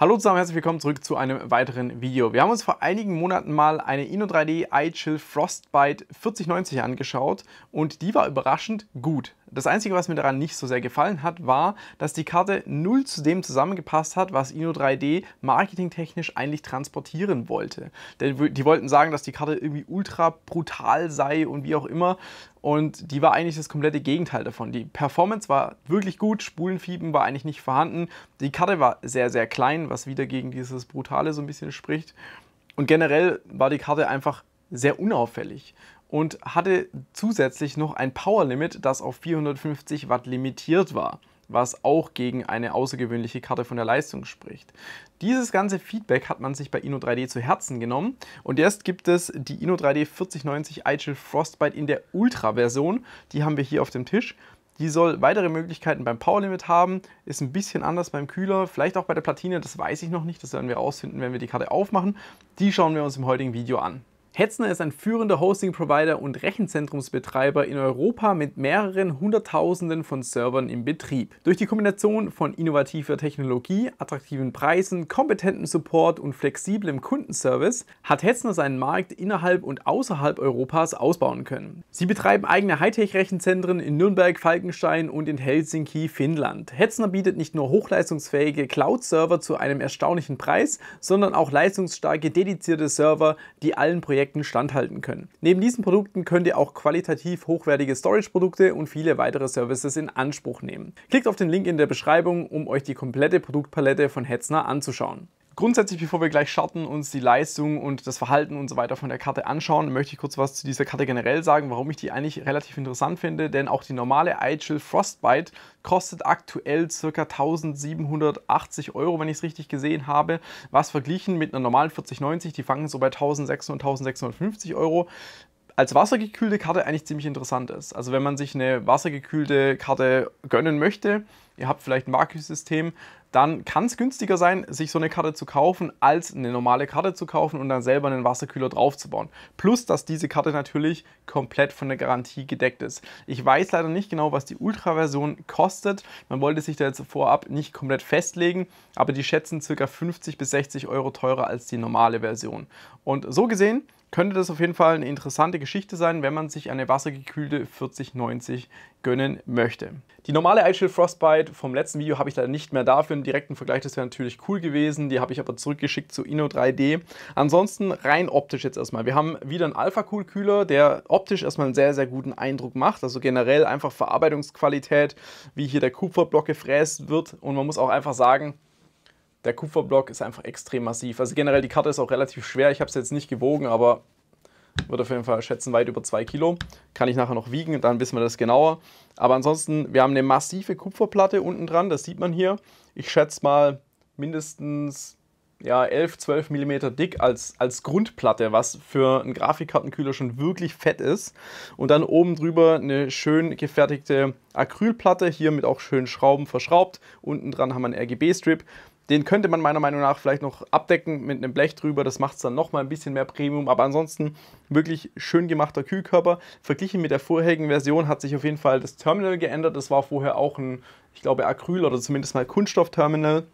Hallo zusammen, herzlich willkommen zurück zu einem weiteren Video. Wir haben uns vor einigen Monaten mal eine Inno 3D iChill Frostbite 4090 angeschaut und die war überraschend gut. Das Einzige, was mir daran nicht so sehr gefallen hat, war, dass die Karte null zu dem zusammengepasst hat, was Inno 3D marketingtechnisch eigentlich transportieren wollte. Denn die wollten sagen, dass die Karte irgendwie ultra brutal sei und wie auch immer. Und die war eigentlich das komplette Gegenteil davon. Die Performance war wirklich gut, Spulenfieben war eigentlich nicht vorhanden. Die Karte war sehr, sehr klein, was wieder gegen dieses Brutale so ein bisschen spricht. Und generell war die Karte einfach sehr unauffällig und hatte zusätzlich noch ein Power Limit, das auf 450 Watt limitiert war, was auch gegen eine außergewöhnliche Karte von der Leistung spricht. Dieses ganze Feedback hat man sich bei Inno 3D zu Herzen genommen und jetzt gibt es die Inno 3D 4090 IGEL Frostbite in der Ultra-Version, die haben wir hier auf dem Tisch. Die soll weitere Möglichkeiten beim Power Limit haben, ist ein bisschen anders beim Kühler, vielleicht auch bei der Platine, das weiß ich noch nicht, das werden wir rausfinden, wenn wir die Karte aufmachen. Die schauen wir uns im heutigen Video an. Hetzner ist ein führender Hosting-Provider und Rechenzentrumsbetreiber in Europa mit mehreren Hunderttausenden von Servern im Betrieb. Durch die Kombination von innovativer Technologie, attraktiven Preisen, kompetentem Support und flexiblem Kundenservice hat Hetzner seinen Markt innerhalb und außerhalb Europas ausbauen können. Sie betreiben eigene Hightech-Rechenzentren in Nürnberg, Falkenstein und in Helsinki, Finnland. Hetzner bietet nicht nur hochleistungsfähige Cloud-Server zu einem erstaunlichen Preis, sondern auch leistungsstarke dedizierte Server, die allen Projekten Projekten standhalten können. Neben diesen Produkten könnt ihr auch qualitativ hochwertige Storage-Produkte und viele weitere Services in Anspruch nehmen. Klickt auf den Link in der Beschreibung, um euch die komplette Produktpalette von Hetzner anzuschauen. Grundsätzlich, bevor wir gleich starten, uns die Leistung und das Verhalten und so weiter von der Karte anschauen, möchte ich kurz was zu dieser Karte generell sagen, warum ich die eigentlich relativ interessant finde, denn auch die normale Eichel Frostbite kostet aktuell ca. 1780 Euro, wenn ich es richtig gesehen habe, was verglichen mit einer normalen 4090, die fangen so bei 1600 und 1650 Euro als wassergekühlte Karte eigentlich ziemlich interessant ist. Also wenn man sich eine wassergekühlte Karte gönnen möchte, ihr habt vielleicht ein Markensystem, dann kann es günstiger sein, sich so eine Karte zu kaufen, als eine normale Karte zu kaufen und dann selber einen Wasserkühler draufzubauen. Plus, dass diese Karte natürlich komplett von der Garantie gedeckt ist. Ich weiß leider nicht genau, was die Ultra-Version kostet. Man wollte sich da jetzt vorab nicht komplett festlegen, aber die schätzen ca. 50 bis 60 Euro teurer als die normale Version. Und so gesehen könnte das auf jeden Fall eine interessante Geschichte sein, wenn man sich eine wassergekühlte 4090 gönnen möchte. Die normale Eichel Frostbite vom letzten Video habe ich leider nicht mehr dafür. Einen direkten Vergleich, das wäre natürlich cool gewesen. Die habe ich aber zurückgeschickt zu Inno 3D. Ansonsten rein optisch jetzt erstmal. Wir haben wieder einen Alpha-Cool-Kühler, der optisch erstmal einen sehr, sehr guten Eindruck macht. Also generell einfach Verarbeitungsqualität, wie hier der Kupferblock gefräst wird. Und man muss auch einfach sagen, der Kupferblock ist einfach extrem massiv. Also generell, die Karte ist auch relativ schwer. Ich habe es jetzt nicht gewogen, aber wird auf jeden Fall schätzen weit über 2 Kilo. Kann ich nachher noch wiegen, dann wissen wir das genauer. Aber ansonsten, wir haben eine massive Kupferplatte unten dran, das sieht man hier. Ich schätze mal mindestens ja, 11, 12 mm dick als, als Grundplatte, was für einen Grafikkartenkühler schon wirklich fett ist. Und dann oben drüber eine schön gefertigte Acrylplatte, hier mit auch schönen Schrauben verschraubt. Unten dran haben wir einen RGB-Strip den könnte man meiner Meinung nach vielleicht noch abdecken mit einem Blech drüber. Das macht es dann nochmal ein bisschen mehr Premium. Aber ansonsten wirklich schön gemachter Kühlkörper. Verglichen mit der vorherigen Version hat sich auf jeden Fall das Terminal geändert. Das war vorher auch ein, ich glaube, Acryl oder zumindest mal Kunststoffterminal.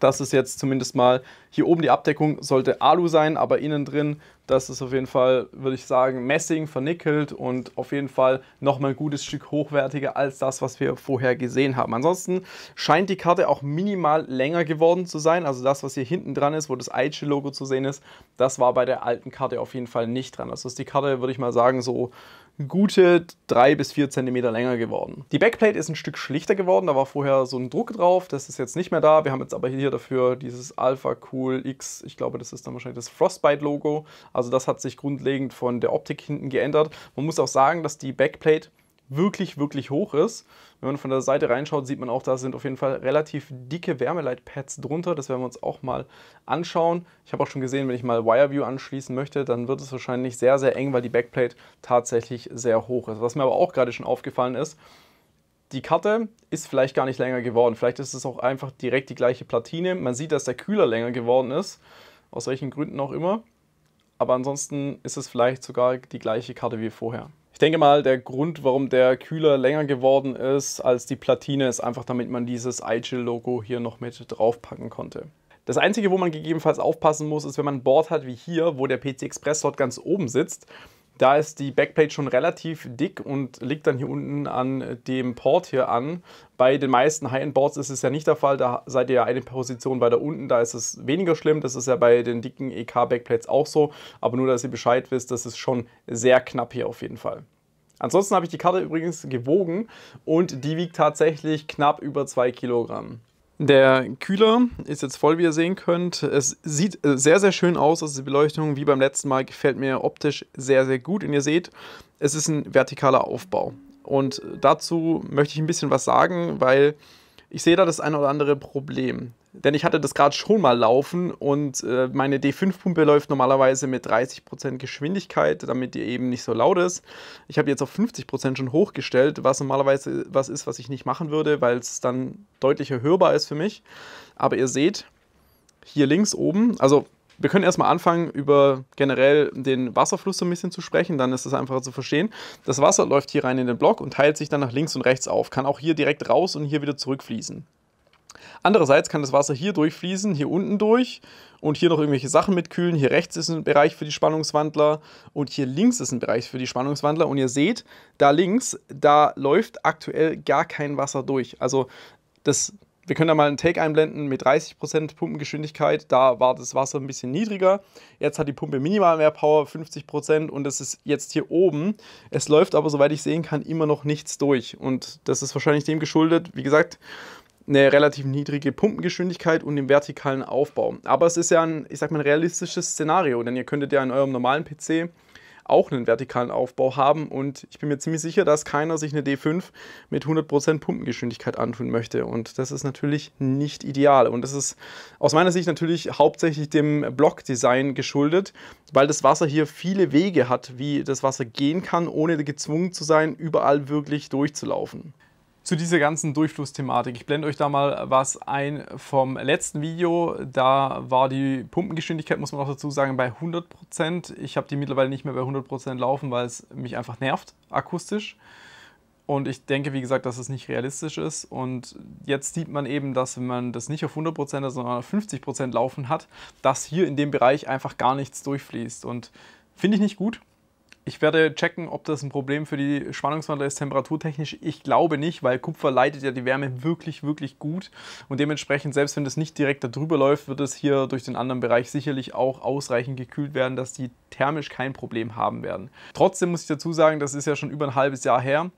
Das ist jetzt zumindest mal hier oben die Abdeckung, sollte Alu sein, aber innen drin, das ist auf jeden Fall, würde ich sagen, Messing vernickelt und auf jeden Fall nochmal ein gutes Stück hochwertiger als das, was wir vorher gesehen haben. Ansonsten scheint die Karte auch minimal länger geworden zu sein. Also das, was hier hinten dran ist, wo das Aichi-Logo zu sehen ist, das war bei der alten Karte auf jeden Fall nicht dran. Also ist die Karte, würde ich mal sagen, so gute 3 bis 4 cm länger geworden. Die Backplate ist ein Stück schlichter geworden, da war vorher so ein Druck drauf, das ist jetzt nicht mehr da. Wir haben jetzt aber hier dafür dieses Alpha Cool X, ich glaube, das ist dann wahrscheinlich das Frostbite-Logo. Also das hat sich grundlegend von der Optik hinten geändert. Man muss auch sagen, dass die Backplate wirklich, wirklich hoch ist. Wenn man von der Seite reinschaut, sieht man auch, da sind auf jeden Fall relativ dicke Wärmeleitpads drunter. Das werden wir uns auch mal anschauen. Ich habe auch schon gesehen, wenn ich mal Wireview anschließen möchte, dann wird es wahrscheinlich sehr, sehr eng, weil die Backplate tatsächlich sehr hoch ist. Was mir aber auch gerade schon aufgefallen ist, die Karte ist vielleicht gar nicht länger geworden. Vielleicht ist es auch einfach direkt die gleiche Platine. Man sieht, dass der Kühler länger geworden ist, aus welchen Gründen auch immer. Aber ansonsten ist es vielleicht sogar die gleiche Karte wie vorher denke mal, der Grund, warum der Kühler länger geworden ist als die Platine, ist einfach, damit man dieses igel logo hier noch mit draufpacken konnte. Das Einzige, wo man gegebenenfalls aufpassen muss, ist, wenn man ein Board hat wie hier, wo der PC Express dort ganz oben sitzt. Da ist die Backplate schon relativ dick und liegt dann hier unten an dem Port hier an. Bei den meisten High-End-Boards ist es ja nicht der Fall, da seid ihr ja eine Position weiter unten, da ist es weniger schlimm. Das ist ja bei den dicken EK-Backplates auch so, aber nur, dass ihr Bescheid wisst, das ist schon sehr knapp hier auf jeden Fall. Ansonsten habe ich die Karte übrigens gewogen und die wiegt tatsächlich knapp über 2 Kilogramm. Der Kühler ist jetzt voll, wie ihr sehen könnt. Es sieht äh, sehr, sehr schön aus. Also die Beleuchtung, wie beim letzten Mal, gefällt mir optisch sehr, sehr gut. Und ihr seht, es ist ein vertikaler Aufbau. Und dazu möchte ich ein bisschen was sagen, weil ich sehe da das ein oder andere Problem. Denn ich hatte das gerade schon mal laufen und äh, meine D5-Pumpe läuft normalerweise mit 30% Geschwindigkeit, damit die eben nicht so laut ist. Ich habe jetzt auf 50% schon hochgestellt, was normalerweise was ist, was ich nicht machen würde, weil es dann deutlicher hörbar ist für mich. Aber ihr seht, hier links oben, also wir können erstmal anfangen, über generell den Wasserfluss so ein bisschen zu sprechen, dann ist es einfacher zu verstehen. Das Wasser läuft hier rein in den Block und teilt sich dann nach links und rechts auf, kann auch hier direkt raus und hier wieder zurückfließen. Andererseits kann das Wasser hier durchfließen, hier unten durch und hier noch irgendwelche Sachen mitkühlen. Hier rechts ist ein Bereich für die Spannungswandler und hier links ist ein Bereich für die Spannungswandler. Und ihr seht, da links, da läuft aktuell gar kein Wasser durch. Also das wir können da mal einen Take einblenden mit 30% Pumpengeschwindigkeit. Da war das Wasser ein bisschen niedriger. Jetzt hat die Pumpe minimal mehr Power, 50%. Und das ist jetzt hier oben. Es läuft aber, soweit ich sehen kann, immer noch nichts durch. Und das ist wahrscheinlich dem geschuldet, wie gesagt, eine relativ niedrige Pumpengeschwindigkeit und den vertikalen Aufbau. Aber es ist ja ein, ich sag mal, realistisches Szenario. Denn ihr könntet ja in eurem normalen PC auch einen vertikalen Aufbau haben. Und ich bin mir ziemlich sicher, dass keiner sich eine D5 mit 100% Pumpengeschwindigkeit antun möchte. Und das ist natürlich nicht ideal. Und das ist aus meiner Sicht natürlich hauptsächlich dem Blockdesign geschuldet, weil das Wasser hier viele Wege hat, wie das Wasser gehen kann, ohne gezwungen zu sein, überall wirklich durchzulaufen zu dieser ganzen Durchflussthematik. Ich blende euch da mal was ein vom letzten Video. Da war die Pumpengeschwindigkeit, muss man auch dazu sagen, bei 100%. Ich habe die mittlerweile nicht mehr bei 100% laufen, weil es mich einfach nervt, akustisch. Und ich denke, wie gesagt, dass es nicht realistisch ist. Und jetzt sieht man eben, dass wenn man das nicht auf 100%, sondern auf 50% laufen hat, dass hier in dem Bereich einfach gar nichts durchfließt. Und finde ich nicht gut. Ich werde checken, ob das ein Problem für die Spannungswandler ist, temperaturtechnisch. Ich glaube nicht, weil Kupfer leitet ja die Wärme wirklich, wirklich gut. Und dementsprechend, selbst wenn das nicht direkt darüber läuft, wird es hier durch den anderen Bereich sicherlich auch ausreichend gekühlt werden, dass die thermisch kein Problem haben werden. Trotzdem muss ich dazu sagen, das ist ja schon über ein halbes Jahr her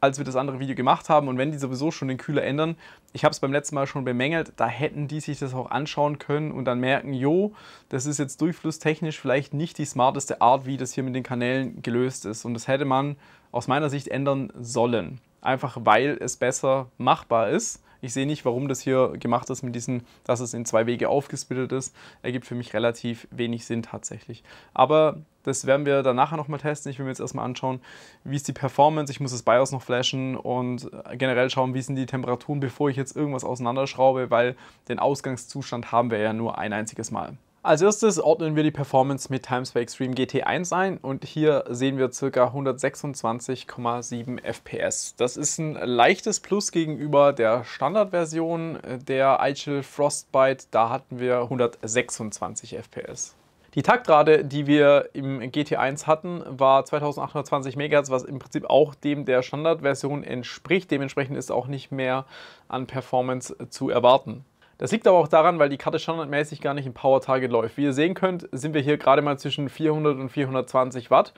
als wir das andere Video gemacht haben. Und wenn die sowieso schon den Kühler ändern, ich habe es beim letzten Mal schon bemängelt, da hätten die sich das auch anschauen können und dann merken, jo, das ist jetzt durchflusstechnisch vielleicht nicht die smarteste Art, wie das hier mit den Kanälen gelöst ist. Und das hätte man aus meiner Sicht ändern sollen einfach weil es besser machbar ist. Ich sehe nicht, warum das hier gemacht ist mit diesen, dass es in zwei Wege aufgesplittet ist. Ergibt für mich relativ wenig Sinn tatsächlich. Aber das werden wir dann nachher nochmal testen. Ich will mir jetzt erstmal anschauen, wie ist die Performance. Ich muss das BIOS noch flashen und generell schauen, wie sind die Temperaturen, bevor ich jetzt irgendwas auseinanderschraube, weil den Ausgangszustand haben wir ja nur ein einziges Mal. Als erstes ordnen wir die Performance mit Times by Extreme GT1 ein und hier sehen wir ca. 126,7 FPS. Das ist ein leichtes Plus gegenüber der Standardversion äh, der iChill Frostbite, da hatten wir 126 FPS. Die Taktrate, die wir im GT1 hatten, war 2820 MHz, was im Prinzip auch dem der Standardversion entspricht. Dementsprechend ist auch nicht mehr an Performance äh, zu erwarten. Das liegt aber auch daran, weil die Karte standardmäßig gar nicht im Power Target läuft. Wie ihr sehen könnt, sind wir hier gerade mal zwischen 400 und 420 Watt.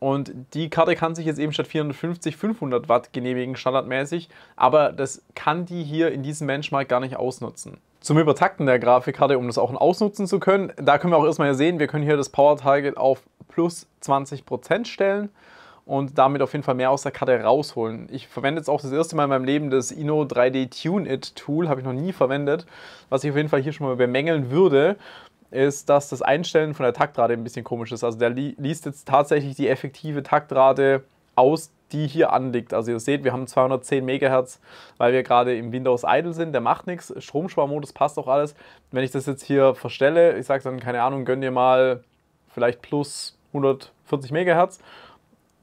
Und die Karte kann sich jetzt eben statt 450 500 Watt genehmigen, standardmäßig. Aber das kann die hier in diesem Benchmark gar nicht ausnutzen. Zum Übertakten der Grafikkarte, um das auch ausnutzen zu können, da können wir auch erstmal sehen, wir können hier das Power Target auf plus 20% stellen und damit auf jeden Fall mehr aus der Karte rausholen. Ich verwende jetzt auch das erste Mal in meinem Leben das Ino 3D Tune It Tool, habe ich noch nie verwendet. Was ich auf jeden Fall hier schon mal bemängeln würde, ist, dass das Einstellen von der Taktrate ein bisschen komisch ist. Also der li liest jetzt tatsächlich die effektive Taktrate aus, die hier anliegt. Also ihr seht, wir haben 210 MHz, weil wir gerade im Windows Idle sind, der macht nichts. Stromsparmodus passt auch alles. Wenn ich das jetzt hier verstelle, ich sage dann, keine Ahnung, gönn dir mal vielleicht plus 140 MHz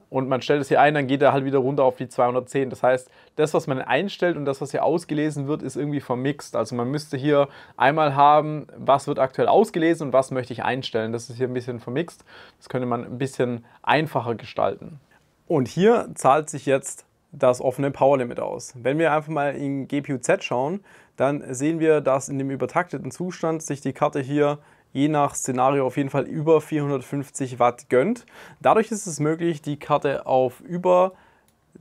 und man stellt es hier ein, dann geht er halt wieder runter auf die 210. Das heißt, das, was man einstellt und das, was hier ausgelesen wird, ist irgendwie vermixt. Also man müsste hier einmal haben, was wird aktuell ausgelesen und was möchte ich einstellen. Das ist hier ein bisschen vermixt. Das könnte man ein bisschen einfacher gestalten. Und hier zahlt sich jetzt das offene Power Limit aus. Wenn wir einfach mal in GPU-Z schauen, dann sehen wir, dass in dem übertakteten Zustand sich die Karte hier je nach Szenario auf jeden Fall über 450 Watt gönnt. Dadurch ist es möglich, die Karte auf über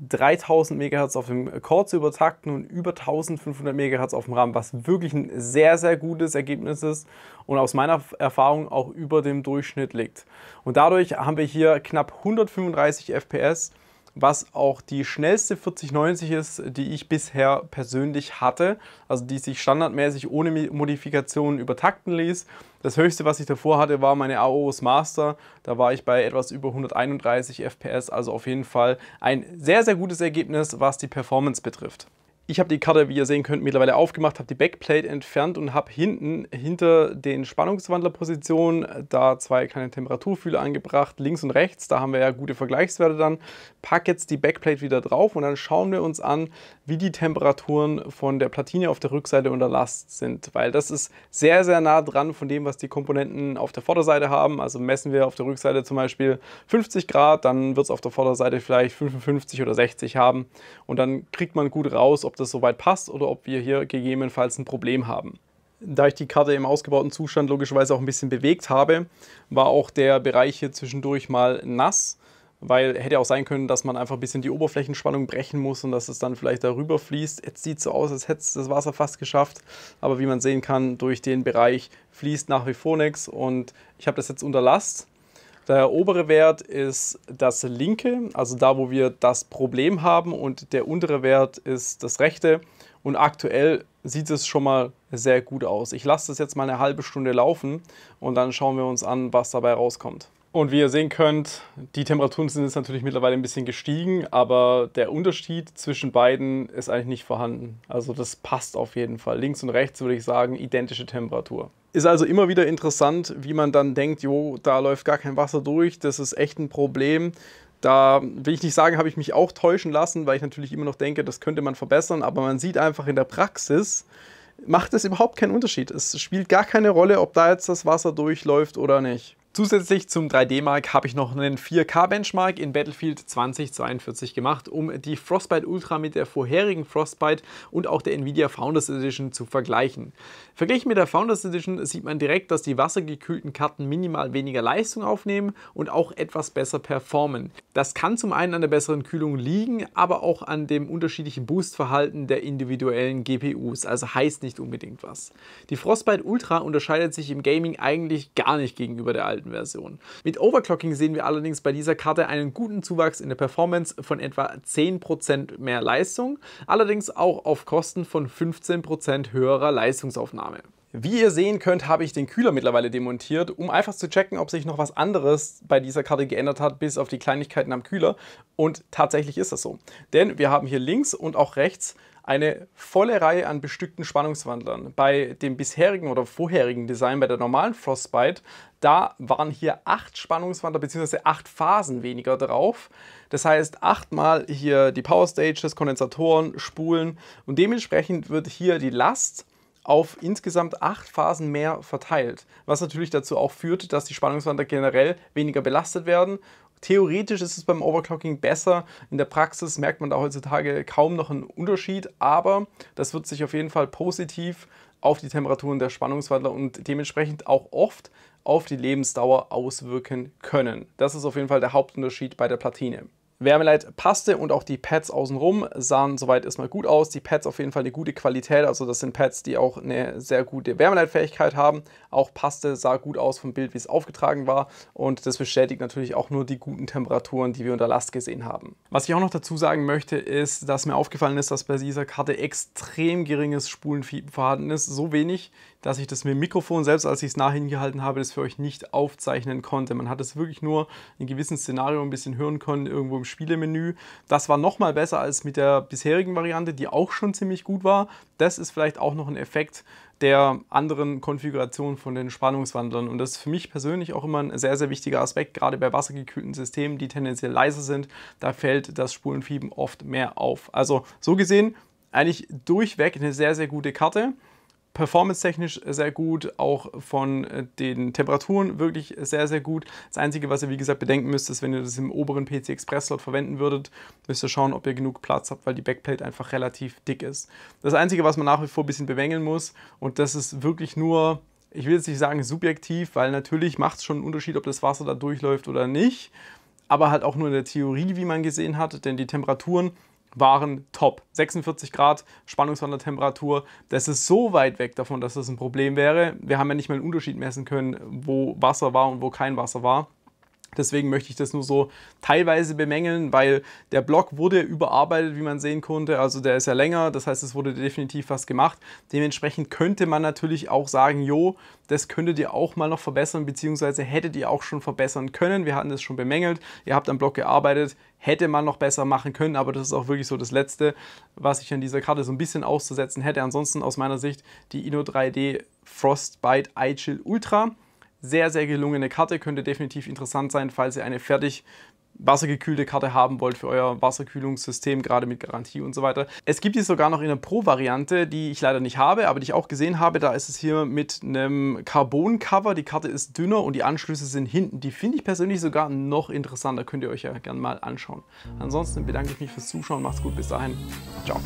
3000 MHz auf dem Core zu übertakten und über 1500 MHz auf dem RAM, was wirklich ein sehr, sehr gutes Ergebnis ist und aus meiner Erfahrung auch über dem Durchschnitt liegt. Und dadurch haben wir hier knapp 135 FPS was auch die schnellste 4090 ist, die ich bisher persönlich hatte. Also die sich standardmäßig ohne Modifikationen übertakten ließ. Das höchste, was ich davor hatte, war meine AOS Master. Da war ich bei etwas über 131 FPS, also auf jeden Fall ein sehr, sehr gutes Ergebnis, was die Performance betrifft. Ich habe die Karte, wie ihr sehen könnt, mittlerweile aufgemacht, habe die Backplate entfernt und habe hinten hinter den Spannungswandlerpositionen äh, da zwei kleine Temperaturfühler angebracht, links und rechts. Da haben wir ja gute Vergleichswerte dann. Pack jetzt die Backplate wieder drauf und dann schauen wir uns an, wie die Temperaturen von der Platine auf der Rückseite unter Last sind, weil das ist sehr, sehr nah dran von dem, was die Komponenten auf der Vorderseite haben. Also messen wir auf der Rückseite zum Beispiel 50 Grad, dann wird es auf der Vorderseite vielleicht 55 oder 60 haben und dann kriegt man gut raus, ob ob das soweit passt oder ob wir hier gegebenenfalls ein Problem haben. Da ich die Karte im ausgebauten Zustand logischerweise auch ein bisschen bewegt habe, war auch der Bereich hier zwischendurch mal nass, weil hätte auch sein können, dass man einfach ein bisschen die Oberflächenspannung brechen muss und dass es dann vielleicht darüber fließt. Jetzt sieht es so aus, als hätte es das Wasser fast geschafft, aber wie man sehen kann, durch den Bereich fließt nach wie vor nichts und ich habe das jetzt unter Last der obere Wert ist das linke, also da, wo wir das Problem haben und der untere Wert ist das rechte. Und aktuell sieht es schon mal sehr gut aus. Ich lasse das jetzt mal eine halbe Stunde laufen und dann schauen wir uns an, was dabei rauskommt. Und wie ihr sehen könnt, die Temperaturen sind jetzt natürlich mittlerweile ein bisschen gestiegen, aber der Unterschied zwischen beiden ist eigentlich nicht vorhanden. Also das passt auf jeden Fall. Links und rechts würde ich sagen, identische Temperatur. Ist also immer wieder interessant, wie man dann denkt, jo, da läuft gar kein Wasser durch, das ist echt ein Problem. Da will ich nicht sagen, habe ich mich auch täuschen lassen, weil ich natürlich immer noch denke, das könnte man verbessern, aber man sieht einfach in der Praxis, macht es überhaupt keinen Unterschied. Es spielt gar keine Rolle, ob da jetzt das Wasser durchläuft oder nicht. Zusätzlich zum 3D-Mark habe ich noch einen 4K-Benchmark in Battlefield 2042 gemacht, um die Frostbite Ultra mit der vorherigen Frostbite und auch der Nvidia Founders Edition zu vergleichen. Verglichen mit der Founders Edition sieht man direkt, dass die wassergekühlten Karten minimal weniger Leistung aufnehmen und auch etwas besser performen. Das kann zum einen an der besseren Kühlung liegen, aber auch an dem unterschiedlichen Boostverhalten der individuellen GPUs, also heißt nicht unbedingt was. Die Frostbite Ultra unterscheidet sich im Gaming eigentlich gar nicht gegenüber der alten alten Version. Mit Overclocking sehen wir allerdings bei dieser Karte einen guten Zuwachs in der Performance von etwa 10% mehr Leistung, allerdings auch auf Kosten von 15% höherer Leistungsaufnahme. Wie ihr sehen könnt, habe ich den Kühler mittlerweile demontiert, um einfach zu checken, ob sich noch was anderes bei dieser Karte geändert hat, bis auf die Kleinigkeiten am Kühler. Und tatsächlich ist das so. Denn wir haben hier links und auch rechts eine volle Reihe an bestückten Spannungswandlern. Bei dem bisherigen oder vorherigen Design, bei der normalen Frostbite, da waren hier acht Spannungswandler bzw. acht Phasen weniger drauf. Das heißt, achtmal hier die Power Stages, Kondensatoren, Spulen und dementsprechend wird hier die Last auf insgesamt acht Phasen mehr verteilt, was natürlich dazu auch führt, dass die Spannungswander generell weniger belastet werden Theoretisch ist es beim Overclocking besser. In der Praxis merkt man da heutzutage kaum noch einen Unterschied, aber das wird sich auf jeden Fall positiv auf die Temperaturen der Spannungswandler und dementsprechend auch oft auf die Lebensdauer auswirken können. Das ist auf jeden Fall der Hauptunterschied bei der Platine. Wärmeleit passte und auch die Pads außenrum sahen soweit erstmal gut aus. Die Pads auf jeden Fall eine gute Qualität, also das sind Pads, die auch eine sehr gute Wärmeleitfähigkeit haben. Auch passte, sah gut aus vom Bild, wie es aufgetragen war und das bestätigt natürlich auch nur die guten Temperaturen, die wir unter Last gesehen haben. Was ich auch noch dazu sagen möchte, ist, dass mir aufgefallen ist, dass bei dieser Karte extrem geringes Spulenfiepen vorhanden ist, so wenig, dass ich das mit dem Mikrofon, selbst als ich es nah hingehalten habe, das für euch nicht aufzeichnen konnte. Man hat es wirklich nur in gewissen Szenario ein bisschen hören können, irgendwo im Spielemenü. Das war nochmal besser als mit der bisherigen Variante, die auch schon ziemlich gut war. Das ist vielleicht auch noch ein Effekt, der anderen Konfiguration von den Spannungswandlern. Und das ist für mich persönlich auch immer ein sehr, sehr wichtiger Aspekt, gerade bei wassergekühlten Systemen, die tendenziell leiser sind. Da fällt das Spulenfieben oft mehr auf. Also so gesehen eigentlich durchweg eine sehr, sehr gute Karte performance-technisch sehr gut, auch von äh, den Temperaturen wirklich sehr, sehr gut. Das Einzige, was ihr wie gesagt bedenken müsst, ist, wenn ihr das im oberen PC Express Slot verwenden würdet, müsst ihr schauen, ob ihr genug Platz habt, weil die Backplate einfach relativ dick ist. Das Einzige, was man nach wie vor ein bisschen bemängeln muss, und das ist wirklich nur, ich will jetzt nicht sagen subjektiv, weil natürlich macht es schon einen Unterschied, ob das Wasser da durchläuft oder nicht, aber halt auch nur in der Theorie, wie man gesehen hat, denn die Temperaturen waren top. 46 Grad Spannungswandertemperatur, das ist so weit weg davon, dass das ein Problem wäre. Wir haben ja nicht mal einen Unterschied messen können, wo Wasser war und wo kein Wasser war. Deswegen möchte ich das nur so teilweise bemängeln, weil der Block wurde überarbeitet, wie man sehen konnte. Also der ist ja länger, das heißt, es wurde definitiv was gemacht. Dementsprechend könnte man natürlich auch sagen, jo, das könntet ihr auch mal noch verbessern, beziehungsweise hättet ihr auch schon verbessern können. Wir hatten das schon bemängelt, ihr habt am Block gearbeitet, hätte man noch besser machen können, aber das ist auch wirklich so das Letzte, was ich an dieser Karte so ein bisschen auszusetzen hätte. Ansonsten aus meiner Sicht die Inno 3D Frostbite iChill Ultra sehr, sehr gelungene Karte, könnte definitiv interessant sein, falls ihr eine fertig wassergekühlte Karte haben wollt für euer Wasserkühlungssystem, gerade mit Garantie und so weiter. Es gibt die sogar noch in der Pro-Variante, die ich leider nicht habe, aber die ich auch gesehen habe. Da ist es hier mit einem Carbon-Cover. Die Karte ist dünner und die Anschlüsse sind hinten. Die finde ich persönlich sogar noch interessanter. Könnt ihr euch ja gerne mal anschauen. Ansonsten bedanke ich mich fürs Zuschauen. Macht's gut. Bis dahin. Ciao.